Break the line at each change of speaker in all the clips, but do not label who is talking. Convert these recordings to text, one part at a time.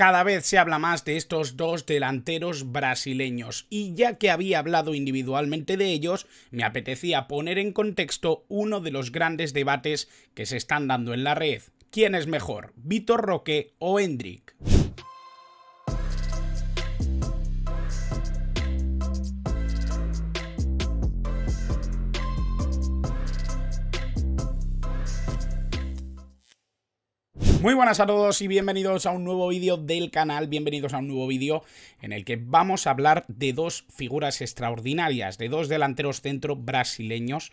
Cada vez se habla más de estos dos delanteros brasileños y ya que había hablado individualmente de ellos, me apetecía poner en contexto uno de los grandes debates que se están dando en la red. ¿Quién es mejor, Vitor Roque o Hendrik? Muy buenas a todos y bienvenidos a un nuevo vídeo del canal, bienvenidos a un nuevo vídeo en el que vamos a hablar de dos figuras extraordinarias, de dos delanteros centro brasileños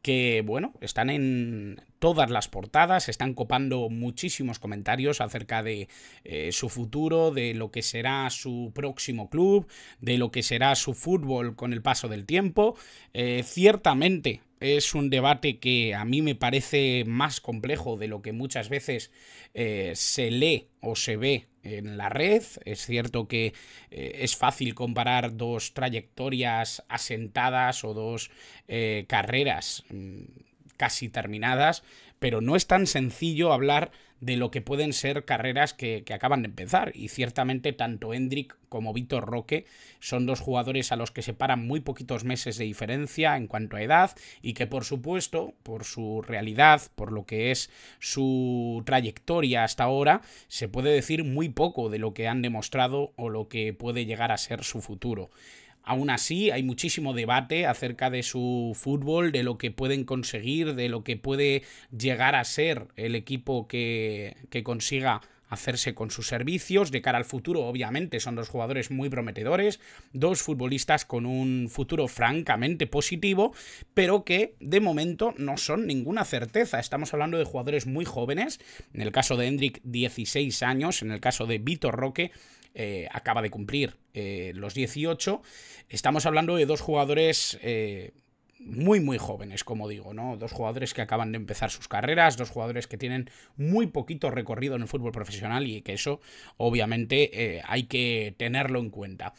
que, bueno, están en todas las portadas, están copando muchísimos comentarios acerca de eh, su futuro, de lo que será su próximo club, de lo que será su fútbol con el paso del tiempo. Eh, ciertamente es un debate que a mí me parece más complejo de lo que muchas veces eh, se lee o se ve en la red. Es cierto que eh, es fácil comparar dos trayectorias asentadas o dos eh, carreras mm, casi terminadas, pero no es tan sencillo hablar de lo que pueden ser carreras que, acaban de empezar. Y ciertamente tanto Hendrick como Vitor Roque son dos jugadores a los que paran muy poquitos meses de diferencia en cuanto a edad y que por supuesto, por su realidad, por lo que es su trayectoria hasta ahora, se puede decir muy poco de lo que han demostrado o lo que puede llegar a ser su futuro. Aún así, hay muchísimo debate acerca de su fútbol, de lo que pueden conseguir, de lo que puede llegar a ser el equipo que, consiga hacerse con sus servicios de cara al futuro. Obviamente son dos jugadores muy prometedores, dos futbolistas con un futuro francamente positivo, pero que de momento no son ninguna certeza. Estamos hablando de jugadores muy jóvenes, en el caso de Hendrik 16 años, en el caso de Vitor Roque eh, acaba de cumplir eh, los 18, estamos hablando de dos jugadores eh, muy, muy jóvenes, como digo, ¿no? Dos jugadores que acaban de empezar sus carreras, dos jugadores que tienen muy poquito recorrido en el fútbol profesional y que eso, obviamente, hay que tenerlo en cuenta.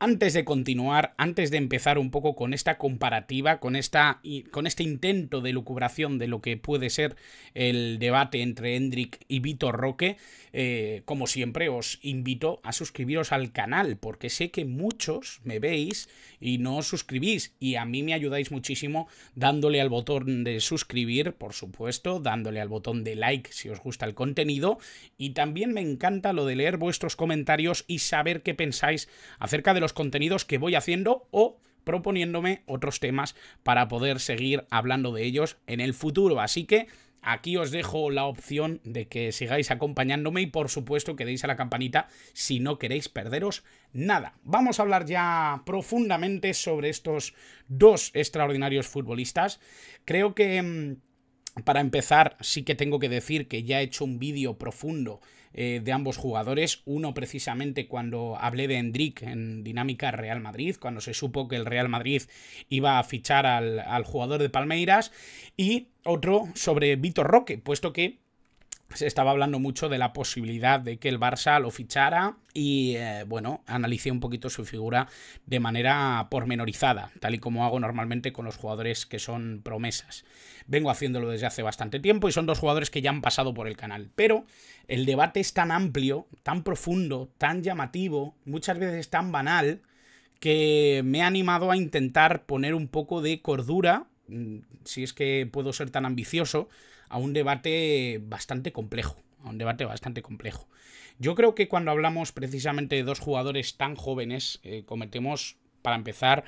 Antes de continuar, antes de empezar un poco con esta comparativa, con, esta, con este intento de lucubración de lo que puede ser el debate entre Hendrik y Vitor Roque, eh, como siempre os invito a suscribiros al canal, porque sé que muchos me veis y no os suscribís, y a mí me ayudáis muchísimo dándole al botón de suscribir, por supuesto, dándole al botón de like si os gusta el contenido, y también me encanta lo de leer vuestros comentarios y saber qué pensáis acerca de los contenidos que voy haciendo o proponiéndome otros temas para poder seguir hablando de ellos en el futuro. Así que aquí os dejo la opción de que sigáis acompañándome y por supuesto que deis a la campanita si no queréis perderos nada. Vamos a hablar ya profundamente sobre estos dos extraordinarios futbolistas. Creo que mm, para empezar sí que tengo que decir que ya he hecho un vídeo profundo eh, de ambos jugadores. Uno precisamente cuando hablé de Hendrik en Dinámica Real Madrid, cuando se supo que el Real Madrid iba a fichar al, al jugador de Palmeiras. Y otro sobre Vitor Roque, puesto que se pues estaba hablando mucho de la posibilidad de que el Barça lo fichara y eh, bueno, analicé un poquito su figura de manera pormenorizada, tal y como hago normalmente con los jugadores que son promesas. Vengo haciéndolo desde hace bastante tiempo y son dos jugadores que ya han pasado por el canal, pero el debate es tan amplio, tan profundo, tan llamativo, muchas veces tan banal, que me ha animado a intentar poner un poco de cordura Mm, si es que puedo ser tan ambicioso, a un debate bastante complejo. A un debate bastante complejo. Yo creo que cuando hablamos precisamente de dos jugadores tan jóvenes, eh, cometemos, para empezar,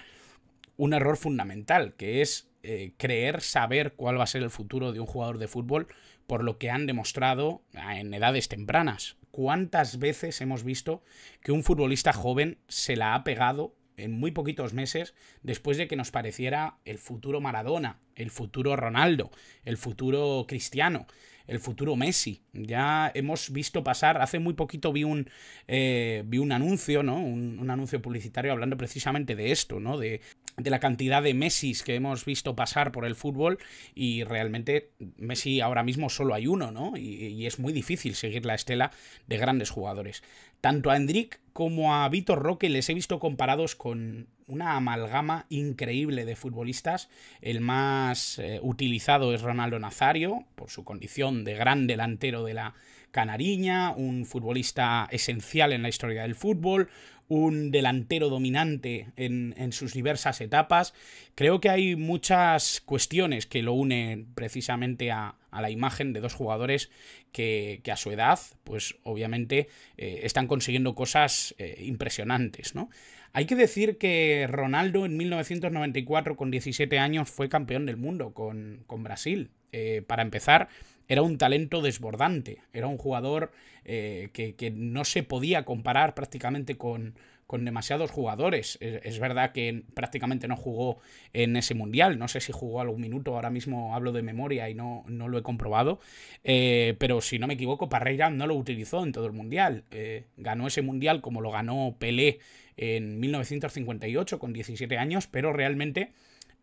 un error fundamental, que es eh, creer saber cuál va a ser el futuro de un jugador de fútbol por lo que han demostrado ah, en edades tempranas. ¿Cuántas veces hemos visto que un futbolista joven se la ha pegado en muy poquitos meses después de que nos pareciera el futuro Maradona, el futuro Ronaldo, el futuro Cristiano, el futuro Messi. Ya hemos visto pasar, hace muy poquito vi un, eh, vi un anuncio, ¿no? Un, un, anuncio publicitario hablando precisamente de esto, ¿no? De de la cantidad de Messis que hemos visto pasar por el fútbol y realmente Messi ahora mismo solo hay uno, ¿no? Y, es muy difícil seguir la estela de grandes jugadores. Tanto a Hendrik como a Vitor Roque les he visto comparados con una amalgama increíble de futbolistas. El más eh, utilizado es Ronaldo Nazario, por su condición de gran delantero de la Canariña, un futbolista esencial en la historia del fútbol, un delantero dominante en, sus diversas etapas. Creo que hay muchas cuestiones que lo unen precisamente a, la imagen de dos jugadores que, a su edad, pues obviamente eh, están consiguiendo cosas eh, impresionantes, ¿no? Hay que decir que Ronaldo en 1994, con 17 años, fue campeón del mundo con, Brasil. Eh, para empezar, era un talento desbordante, era un jugador eh, que, no se podía comparar prácticamente con, demasiados jugadores. Es, verdad que prácticamente no jugó en ese mundial, no sé si jugó algún minuto, ahora mismo hablo de memoria y no, no lo he comprobado, eh, pero si no me equivoco, Parreira no lo utilizó en todo el mundial. Eh, ganó ese mundial como lo ganó Pelé en 1958 con 17 años, pero realmente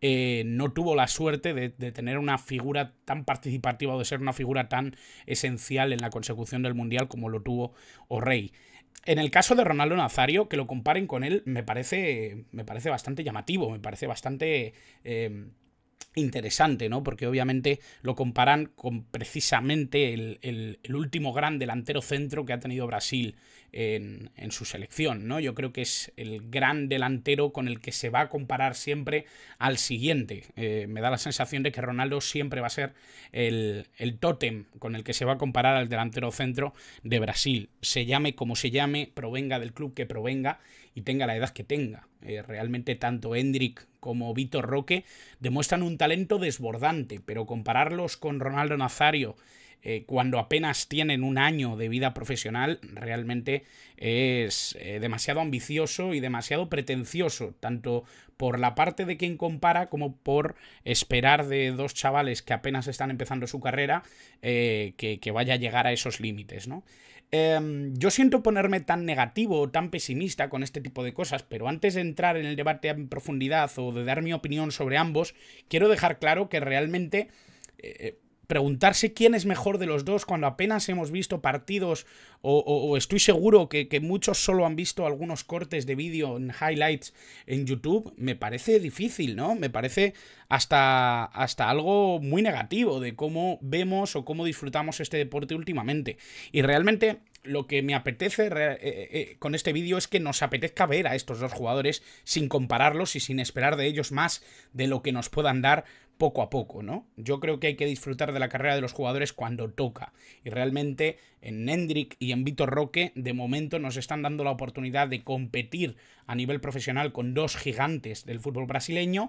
eh, no tuvo la suerte de, tener una figura tan participativa o de ser una figura tan esencial en la consecución del Mundial como lo tuvo O'Reilly. En el caso de Ronaldo Nazario, que lo comparen con él, me parece, me parece bastante llamativo, me parece bastante eh, interesante, ¿no? Porque obviamente lo comparan con precisamente el, el, último gran delantero centro que ha tenido Brasil, en, su selección, ¿no? Yo creo que es el gran delantero con el que se va a comparar siempre al siguiente. Eh, me da la sensación de que Ronaldo siempre va a ser el, tótem con el que se va a comparar al delantero centro de Brasil. Se llame como se llame, provenga del club que provenga y tenga la edad que tenga. Eh, realmente tanto Hendrik como Vitor Roque demuestran un talento desbordante, pero compararlos con Ronaldo Nazario eh, cuando apenas tienen un año de vida profesional, realmente es eh, demasiado ambicioso y demasiado pretencioso, tanto por la parte de quien compara como por esperar de dos chavales que apenas están empezando su carrera eh, que, vaya a llegar a esos límites, ¿no? Em, yo siento ponerme tan negativo o tan pesimista con este tipo de cosas, pero antes de entrar en el debate en profundidad o de dar mi opinión sobre ambos, quiero dejar claro que realmente preguntarse quién es mejor de los dos cuando apenas hemos visto partidos o, estoy seguro que, muchos solo han visto algunos cortes de vídeo en highlights en YouTube, me parece difícil, ¿no? Me parece hasta, hasta algo muy negativo de cómo vemos o cómo disfrutamos este deporte últimamente. Y realmente lo que me apetece eh, eh, eh, con este vídeo es que nos apetezca ver a estos dos jugadores sin compararlos y sin esperar de ellos más de lo que nos puedan dar poco a poco, ¿no? Yo creo que hay que disfrutar de la carrera de los jugadores cuando toca. Y realmente en Nendrick y en Vitor Roque, de momento nos están dando la oportunidad de competir a nivel profesional con dos gigantes del fútbol brasileño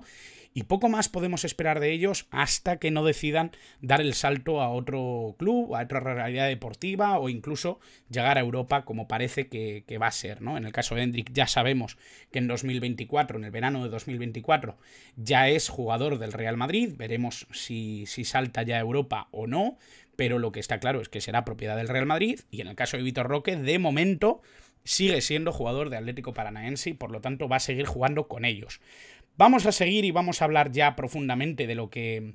y poco más podemos esperar de ellos hasta que no decidan dar el salto a otro club, a otra realidad deportiva o incluso llegar a Europa como parece que, va a ser. ¿no? En el caso de Hendrik ya sabemos que en 2024, en el verano de 2024, ya es jugador del Real Madrid, veremos si, si salta ya a Europa o no, pero lo que está claro es que será propiedad del Real Madrid y en el caso de Vitor Roque, de momento sigue siendo jugador de Atlético Paranaense y por lo tanto va a seguir jugando con ellos. Vamos a seguir y vamos a hablar ya profundamente de lo que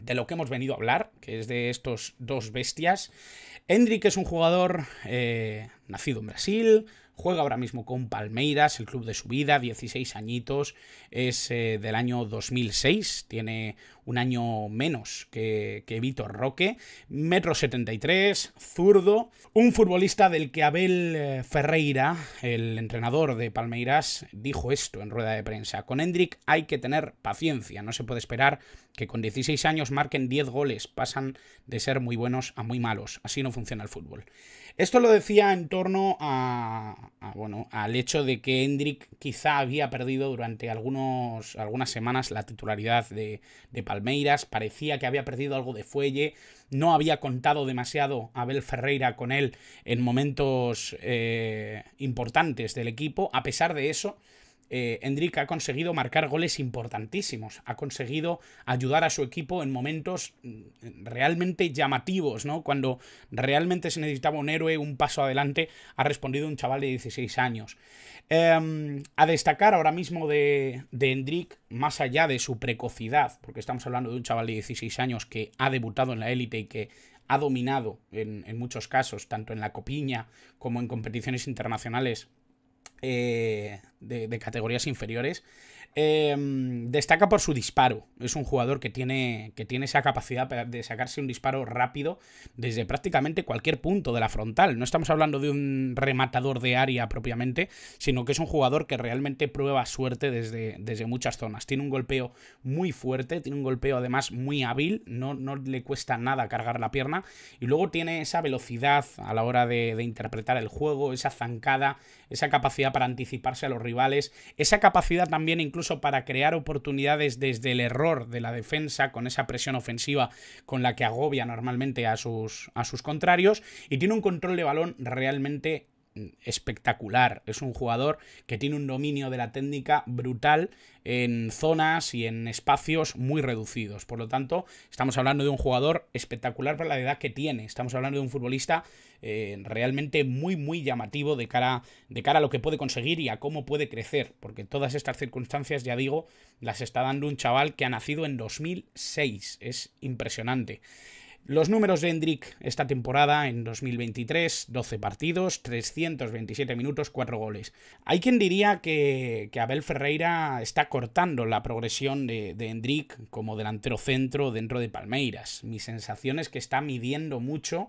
de lo que hemos venido a hablar, que es de estos dos bestias. Hendrik es un jugador eh, nacido en Brasil, Juega ahora mismo con Palmeiras, el club de su vida, 16 añitos, es eh, del año 2006, tiene un año menos que, que Vitor Roque, metro 73, zurdo, un futbolista del que Abel eh, Ferreira, el entrenador de Palmeiras, dijo esto en rueda de prensa. Con Hendrik hay que tener paciencia, no se puede esperar que con 16 años marquen 10 goles, pasan de ser muy buenos a muy malos, así no funciona el fútbol. Esto lo decía en torno a, bueno, al hecho de que Hendrik quizá había perdido durante algunos, algunas semanas la titularidad de, Palmeiras, parecía que había perdido algo de fuelle, no había contado demasiado Abel Ferreira con él en momentos eh, importantes del equipo, a pesar de eso eh, ha conseguido marcar goles importantísimos, ha conseguido ayudar a su equipo en momentos mm, realmente llamativos, Cuando realmente se necesitaba un héroe, un paso adelante, ha respondido un chaval de 16 años. Em, a destacar ahora mismo de, de más allá de su precocidad, porque estamos hablando de un chaval de 16 años que ha debutado en la élite y que ha dominado en muchos casos, tanto en la copiña como en competiciones internacionales, eh, de, categorías inferiores Em, destaca por su disparo. Es un jugador que tiene, que tiene esa capacidad de sacarse un disparo rápido desde prácticamente cualquier punto de la frontal. No estamos hablando de un rematador de área propiamente, sino que es un jugador que realmente prueba suerte desde, desde muchas zonas. Tiene un golpeo muy fuerte, tiene un golpeo además muy hábil, no, no le cuesta nada cargar la pierna. Y luego tiene esa velocidad a la hora de interpretar el juego, esa zancada, esa capacidad para anticiparse a los rivales, esa capacidad también incluso incluso para crear oportunidades desde el error de la defensa, con esa presión ofensiva con la que agobia normalmente a sus, a sus contrarios, y tiene un control de balón realmente espectacular. Es un jugador que tiene un dominio de la técnica brutal en zonas y en espacios muy reducidos. Por lo tanto, estamos hablando de un jugador espectacular para la edad que tiene. Estamos hablando de un futbolista eh, realmente muy, muy llamativo de cara, de cara a lo que puede conseguir y a cómo puede crecer. Porque todas estas circunstancias, ya digo, las está dando un chaval que ha nacido en 2006. Es impresionante. Los números de Hendrik esta temporada, en 2023, 12 partidos, 327 minutos, 4 goles. Hay quien diría que, Abel Ferreira está cortando la progresión de, de Hendrik como delantero centro dentro de Palmeiras. Mi sensación es que está midiendo mucho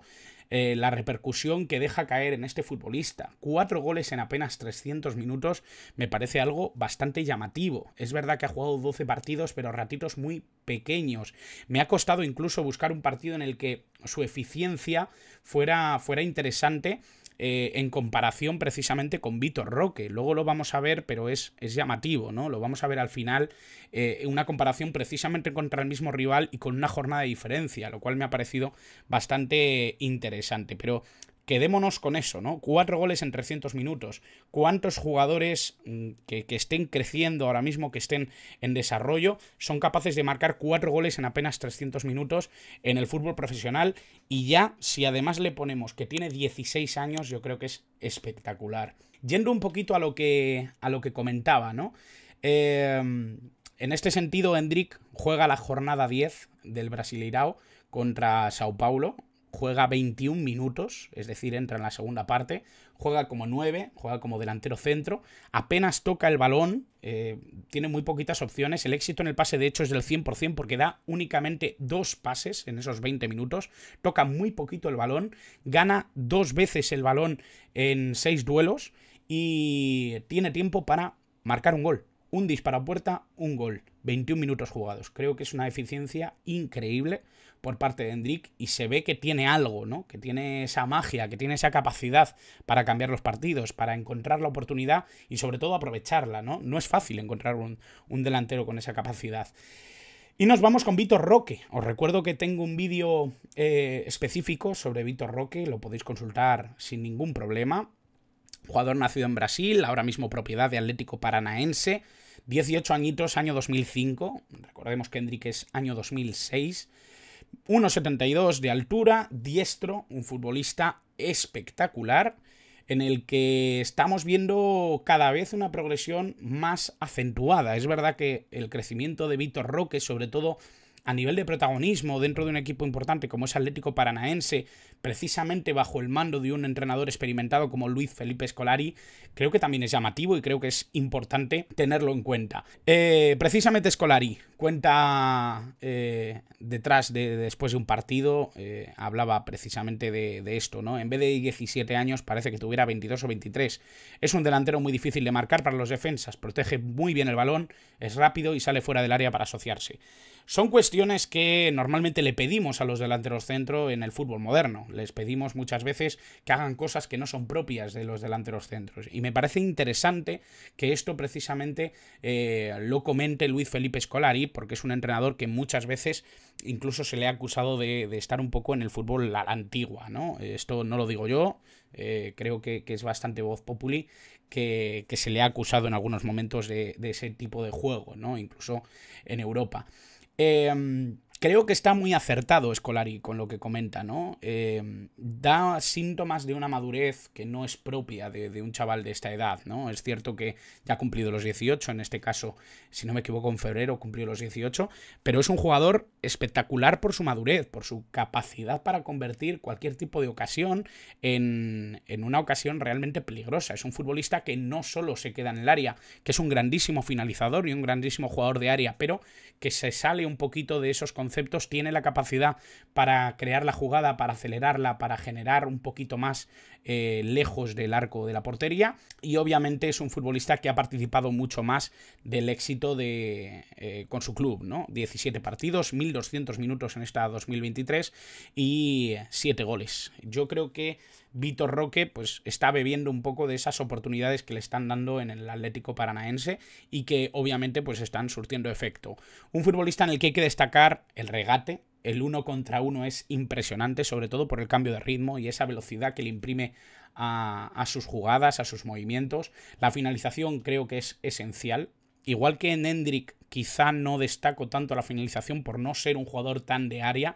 eh, la repercusión que deja caer en este futbolista. Cuatro goles en apenas 300 minutos me parece algo bastante llamativo. Es verdad que ha jugado 12 partidos, pero ratitos muy pequeños. Me ha costado incluso buscar un partido en el que su eficiencia fuera, fuera interesante eh, en comparación precisamente con Vitor Roque. Luego lo vamos a ver, pero es, es llamativo, ¿no? Lo vamos a ver al final, eh, una comparación precisamente contra el mismo rival y con una jornada de diferencia, lo cual me ha parecido bastante interesante. Pero quedémonos con eso, ¿no? Cuatro goles en 300 minutos. ¿Cuántos jugadores mm, que, estén creciendo ahora mismo, que estén en desarrollo, son capaces de marcar cuatro goles en apenas 300 minutos en el fútbol profesional? Y ya, si además le ponemos que tiene 16 años, yo creo que es espectacular. Yendo un poquito a lo que, a lo que comentaba, ¿no? Em, en este sentido, Hendrik juega la jornada 10 del Brasileirao contra Sao Paulo juega 21 minutos, es decir, entra en la segunda parte, juega como 9, juega como delantero centro, apenas toca el balón, eh, tiene muy poquitas opciones, el éxito en el pase de hecho es del 100% porque da únicamente dos pases en esos 20 minutos, toca muy poquito el balón, gana dos veces el balón en seis duelos y tiene tiempo para marcar un gol. Un disparo a puerta, un gol. 21 minutos jugados. Creo que es una eficiencia increíble por parte de Hendrik y se ve que tiene algo, ¿no? Que tiene esa magia, que tiene esa capacidad para cambiar los partidos, para encontrar la oportunidad y sobre todo aprovecharla, ¿no? No es fácil encontrar un, delantero con esa capacidad. Y nos vamos con Vitor Roque. Os recuerdo que tengo un vídeo eh, específico sobre Vitor Roque, lo podéis consultar sin ningún problema. Jugador nacido en Brasil, ahora mismo propiedad de Atlético Paranaense, 18 añitos, año 2005. Recordemos que Hendrik es año 2006. 1,72 de altura, diestro, un futbolista espectacular, en el que estamos viendo cada vez una progresión más acentuada. Es verdad que el crecimiento de Víctor Roque, sobre todo a nivel de protagonismo dentro de un equipo importante como es Atlético Paranaense, precisamente bajo el mando de un entrenador experimentado como Luis Felipe Scolari, creo que también es llamativo y creo que es importante tenerlo en cuenta. Eh, precisamente Scolari cuenta eh, detrás de, después de un partido eh, hablaba precisamente de, esto, ¿no? En vez de 17 años parece que tuviera 22 o 23. Es un delantero muy difícil de marcar para los defensas, protege muy bien el balón, es rápido y sale fuera del área para asociarse. Son cuestiones que normalmente le pedimos a los delanteros centro en el fútbol moderno. Les pedimos muchas veces que hagan cosas que no son propias de los delanteros centros. Y me parece interesante que esto precisamente eh, lo comente Luis Felipe Scolari, porque es un entrenador que muchas veces incluso se le ha acusado de, estar un poco en el fútbol la antigua, ¿no? Esto no lo digo yo, eh, creo que, es bastante voz populi, que, se le ha acusado en algunos momentos de, ese tipo de juego, ¿no? Incluso en Europa. Em, Creo que está muy acertado Escolari con lo que comenta, ¿no? Eh, da síntomas de una madurez que no es propia de, un chaval de esta edad, ¿no? Es cierto que ya ha cumplido los 18, en este caso, si no me equivoco, en febrero cumplió los 18, pero es un jugador espectacular por su madurez, por su capacidad para convertir cualquier tipo de ocasión en, en una ocasión realmente peligrosa. Es un futbolista que no solo se queda en el área, que es un grandísimo finalizador y un grandísimo jugador de área, pero que se sale un poquito de esos conceptos tiene la capacidad para crear la jugada, para acelerarla, para generar un poquito más eh, lejos del arco de la portería. Y obviamente es un futbolista que ha participado mucho más del éxito de, eh, con su club, ¿no? 17 partidos, 1.200 minutos en esta 2023 y 7 goles. Yo creo que Vitor Roque pues, está bebiendo un poco de esas oportunidades que le están dando en el Atlético Paranaense y que obviamente pues, están surtiendo efecto. Un futbolista en el que hay que destacar el regate, el uno contra uno es impresionante, sobre todo por el cambio de ritmo y esa velocidad que le imprime a, sus jugadas, a sus movimientos. La finalización creo que es esencial. Igual que en Hendrik quizá no destaco tanto la finalización por no ser un jugador tan de área,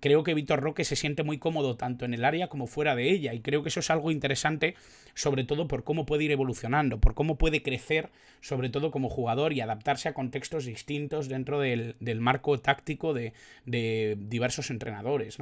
creo que Vitor Roque se siente muy cómodo tanto en el área como fuera de ella y creo que eso es algo interesante sobre todo por cómo puede ir evolucionando, por cómo puede crecer sobre todo como jugador y adaptarse a contextos distintos dentro del, marco táctico de, diversos entrenadores.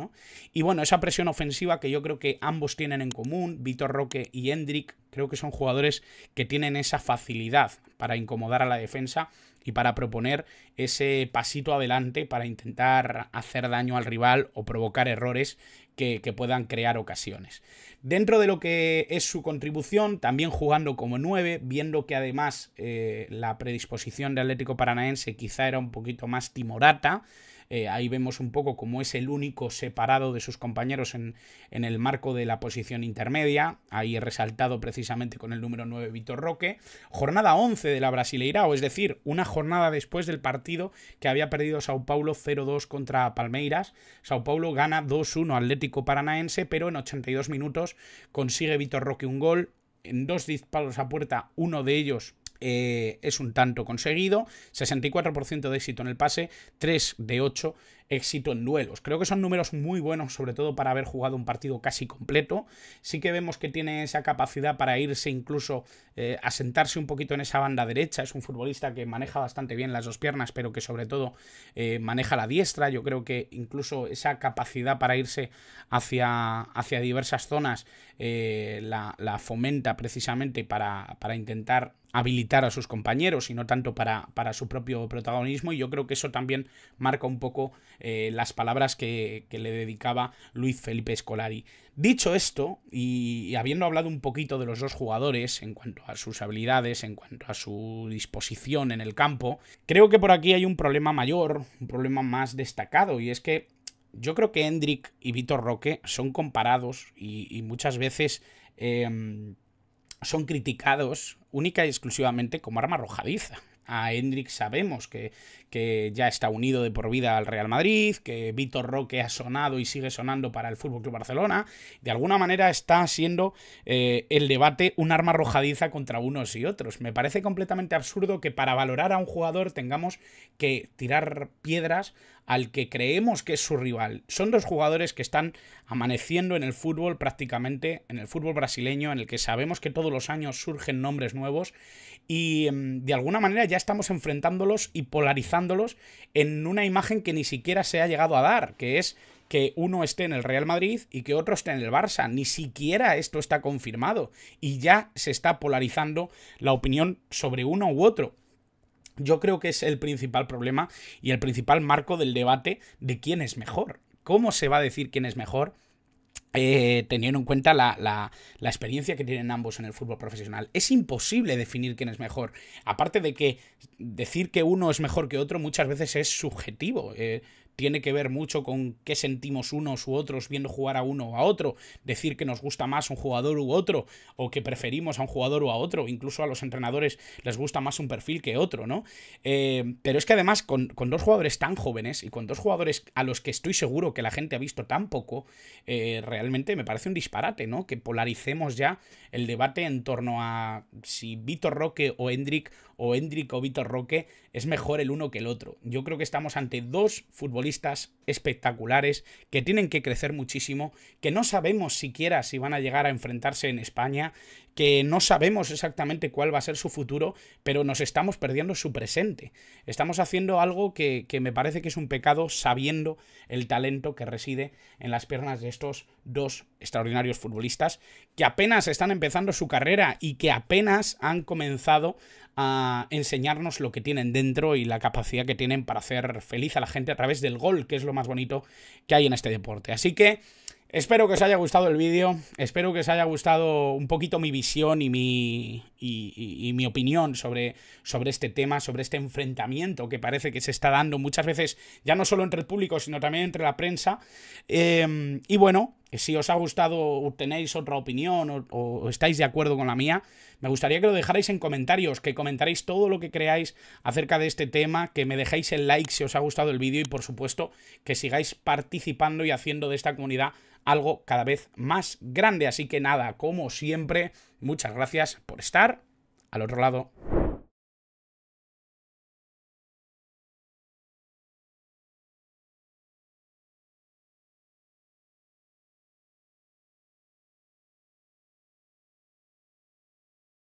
Y bueno, esa presión ofensiva que yo creo que ambos tienen en común, Vitor Roque y Hendrik, creo que son jugadores que tienen esa facilidad para incomodar a la defensa y para proponer ese pasito adelante para intentar hacer daño al rival o provocar errores que, puedan crear ocasiones. Dentro de lo que es su contribución, también jugando como 9, viendo que además eh, la predisposición de Atlético Paranaense quizá era un poquito más timorata, eh, ahí vemos un poco como es el único separado de sus compañeros en, el marco de la posición intermedia. Ahí resaltado precisamente con el número 9 Vitor Roque. Jornada 11 de la o es decir, una jornada después del partido que había perdido Sao Paulo 0-2 contra Palmeiras. Sao Paulo gana 2-1 Atlético Paranaense, pero en 82 minutos consigue Vitor Roque un gol. En dos disparos a puerta, uno de ellos eh, es un tanto conseguido, 64% de éxito en el pase, 3 de 8 éxito en duelos. Creo que son números muy buenos, sobre todo para haber jugado un partido casi completo. Sí que vemos que tiene esa capacidad para irse incluso eh, a sentarse un poquito en esa banda derecha. Es un futbolista que maneja bastante bien las dos piernas, pero que sobre todo eh, maneja la diestra. Yo creo que incluso esa capacidad para irse hacia, hacia diversas zonas la, fomenta precisamente para, para intentar habilitar a sus compañeros y no tanto para, para, su propio protagonismo. Y yo creo que eso también marca un poco eh, las palabras que, le dedicaba Luis Felipe Scolari. Dicho esto, y, habiendo hablado un poquito de los dos jugadores en cuanto a sus habilidades, en cuanto a su disposición en el campo, creo que por aquí hay un problema mayor, un problema más destacado, y es que yo creo que Hendrik y Vitor Roque son comparados y, muchas veces... Em, son criticados única y exclusivamente como arma arrojadiza a Hendrik sabemos que, ya está unido de por vida al Real Madrid, que Vitor Roque ha sonado y sigue sonando para el Fútbol Club Barcelona. De alguna manera está siendo eh, el debate un arma arrojadiza contra unos y otros. Me parece completamente absurdo que para valorar a un jugador tengamos que tirar piedras al que creemos que es su rival. Son dos jugadores que están amaneciendo en el fútbol prácticamente, en el fútbol brasileño, en el que sabemos que todos los años surgen nombres nuevos y em, de alguna manera ya estamos enfrentándolos y polarizándolos en una imagen que ni siquiera se ha llegado a dar, que es que uno esté en el Real Madrid y que otro esté en el Barça. Ni siquiera esto está confirmado y ya se está polarizando la opinión sobre uno u otro. Yo creo que es el principal problema y el principal marco del debate de quién es mejor. ¿Cómo se va a decir quién es mejor? Eh, teniendo en cuenta la, la, experiencia que tienen ambos en el fútbol profesional. Es imposible definir quién es mejor. Aparte de que decir que uno es mejor que otro muchas veces es subjetivo. Eh, tiene que ver mucho con qué sentimos unos u otros viendo jugar a uno o a otro, decir que nos gusta más un jugador u otro, o que preferimos a un jugador u a otro, incluso a los entrenadores les gusta más un perfil que otro, ¿no? Eh, pero es que además con, dos jugadores tan jóvenes y con dos jugadores a los que estoy seguro que la gente ha visto tan poco, eh, realmente me parece un disparate, ¿no? Que polaricemos ya el debate en torno a si Vitor Roque o Hendrik o Hendrik o Vitor Roque es mejor el uno que el otro. Yo creo que estamos ante dos futbolistas futbolistas espectaculares que tienen que crecer muchísimo, que no sabemos siquiera si van a llegar a enfrentarse en España, que no sabemos exactamente cuál va a ser su futuro, pero nos estamos perdiendo su presente. Estamos haciendo algo que, que me parece que es un pecado sabiendo el talento que reside en las piernas de estos dos extraordinarios futbolistas que apenas están empezando su carrera y que apenas han comenzado a enseñarnos lo que tienen dentro y la capacidad que tienen para hacer feliz a la gente a través del gol, que es lo más bonito que hay en este deporte. Así que espero que os haya gustado el vídeo, espero que os haya gustado un poquito mi visión y mi, y, mi opinión sobre, sobre este tema, sobre este enfrentamiento que parece que se está dando muchas veces, ya no solo entre el público, sino también entre la prensa. Eh, y bueno, si os ha gustado o tenéis otra opinión o, estáis de acuerdo con la mía, me gustaría que lo dejarais en comentarios, que comentaréis todo lo que creáis acerca de este tema, que me dejéis el like si os ha gustado el vídeo y por supuesto que sigáis participando y haciendo de esta comunidad algo cada vez más grande. Así que nada, como siempre, muchas gracias por estar al otro lado.